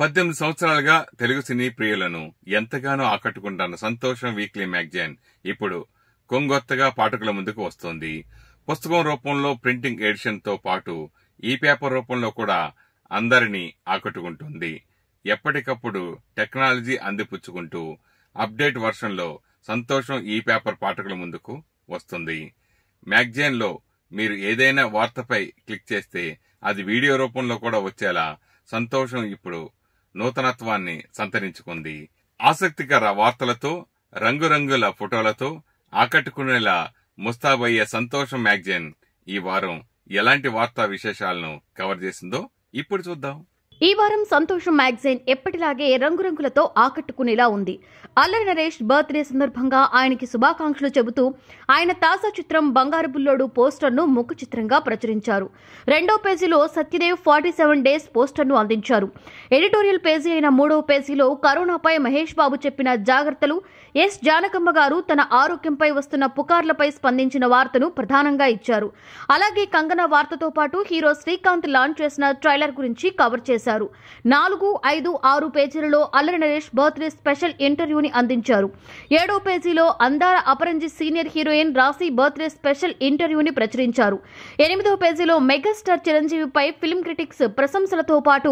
పద్దెనిమిది సంవత్సరాలుగా తెలుగు సినీ ప్రియులను ఎంతగానో ఆకట్టుకుంటాను సంతోషం వీక్లీ మ్యాగజైన్ ఇప్పుడు కొంగొత్తగా పాఠకుల ముందుకు వస్తోంది పుస్తకం రూపంలో ప్రింటింగ్ ఎడిషన్తో పాటు ఈ పేపర్ రూపంలో కూడా అందరినీ ఆకట్టుకుంటుంది ఎప్పటికప్పుడు టెక్నాలజీ అందిపుచ్చుకుంటూ అప్డేట్ వర్షన్లో సంతోషం ఈ పేపర్ పాఠకుల ముందుకు వస్తుంది మ్యాగజైన్లో మీరు ఏదైనా వార్తపై క్లిక్ చేస్తే అది వీడియో రూపంలో కూడా వచ్చేలా సంతోషం ఇప్పుడు నూతనత్వాన్ని సంతరించుకుంది ఆసక్తికర వార్తలతో రంగురంగుల ఫోటోలతో ఆకట్టుకునేలా ముస్తాబయ్యే సంతోషం మ్యాగజైన్ ఈ వారం ఎలాంటి వార్తా విశేషాలను కవర్ చేసిందో ఇప్పుడు చూద్దాం ఈ వారం సంతోషం మ్యాగజైన్ ఎప్పటిలాగే రంగురంగులతో ఆకట్టుకునేలా ఉంది అల్లరి నరేష్ బర్త్డే సందర్భంగా ఆయనకి శుభాకాంక్షలు చెబుతూ ఆయన తాజా చిత్రం బంగారు బుల్లోడు పోస్టర్ను ముఖ చిత్రంగా ప్రచురించారు రెండో పేజీలో సత్యదేవ్ ఫార్టీ సెవెన్ డేస్ పోస్టర్ను అందించారు ఎడిటోరియల్ పేజీ అయిన మూడవ పేజీలో కరోనాపై మహేష్ బాబు చెప్పిన జాగ్రత్తలు ఎస్ జానకమ్మ గారు తన ఆరోగ్యంపై వస్తున్న పుకార్లపై స్పందించిన వార్తను ప్రధానంగా ఇచ్చారు అలాగే కంగన వార్తతో పాటు హీరో శ్రీకాంత్ లాంచ్ చేసిన ట్రైలర్ గురించి కవర్ చేశారు చేశారు నాలుగు ఐదు ఆరు పేజీలలో అల్లరి నరేష్ బర్త్డే స్పెషల్ ఇంటర్వ్యూని అందించారు ఏడో పేజీలో అందార అపరంజి senior heroine Raasi birthday special ఇంటర్వ్యూని ప్రచురించారు ఎనిమిదో పేజీలో మెగాస్టార్ చిరంజీవిపై ఫిల్మ్ క్రిటిక్స్ ప్రశంసలతో పాటు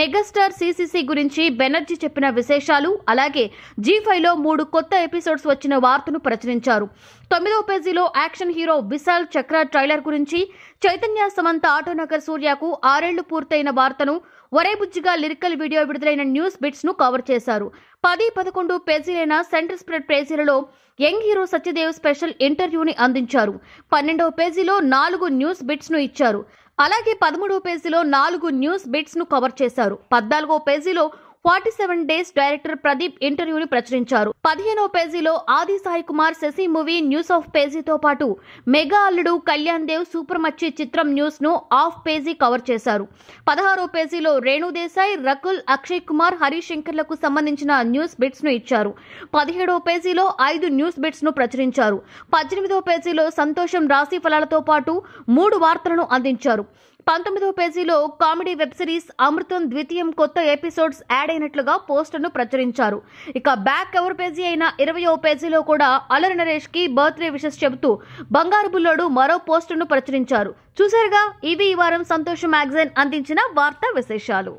మెగాస్టార్ సీసీసీ గురించి బెనర్జీ చెప్పిన విశేషాలు అలాగే జీ ఫైవ్లో మూడు కొత్త ఎపిసోడ్స్ వచ్చిన వార్తను ప్రచురించారు తొమ్మిదో పేజీలో యాక్షన్ హీరో విశాల్ చక్ర ట్రైలర్ గురించి చైతన్య సమంత ఆటోనగర్ సూర్యకు ఆరేళ్లు పూర్తయిన వార్తను ఒరే బుజ్జిగా లిరికల్ వీడియో విడుదలైన న్యూస్ బిట్స్ ను కవర్ చేశారు పది పదకొండు పేజీలైన సెంటర్ స్ప్రెడ్ పేజీలలో యంగ్ హీరో సత్యదేవ్ స్పెషల్ ఇంటర్వ్యూని అందించారు పన్నెండవ పేజీలో నాలుగు న్యూస్ బిట్స్ ను ఇచ్చారు అలాగే పదమూడవ పేజీలో నాలుగు న్యూస్ బిట్స్ ను కవర్ చేశారు పద్నాలుగో పేజీలో forty seven days director Pradeep ఇంటర్వ్యూని ప్రచురించారు పదిహేనో పేజీలో Aadi Sai Kumar Sashi movie news of పేజీతో పాటు మెగా అల్లుడు కళ్యాణ్ దేవ్ సూపర్ మచ్చి చిత్రం న్యూస్ ను ఆఫ్ పేజీ కవర్ చేశారు పదహారో పేజీలో రేణుదేశాయ్ రకుల్ అక్షయ్ కుమార్ హరిశంకర్లకు సంబంధించిన న్యూస్ బిట్స్ ను ఇచ్చారు పదిహేడో పేజీలో ఐదు న్యూస్ బిట్స్ ను ప్రచురించారు పద్దెనిమిదో పేజీలో సంతోషం రాశి ఫలాలతో పాటు మూడు వార్తలను అందించారు పంతొమ్మిదవ పేజీలో comedy web series Amrutham Dvitiyam కొత్త ఎపిసోడ్స్ యాడ్ అయినట్లుగా పోస్టర్ను ప్రచురించారు ఇక బ్యాక్ కవర్ పేజీ అయిన ఇరవయో పేజీలో కూడా అలరి నరేష్ కి బర్త్డే విషెస్ చెబుతూ బంగారు బుల్లోడు మరో పోస్టర్ను ప్రచురించారు చూశారుగా ఇవి ఈ వారం సంతోషం మ్యాగజైన్ అందించిన వార్తా విశేషాలు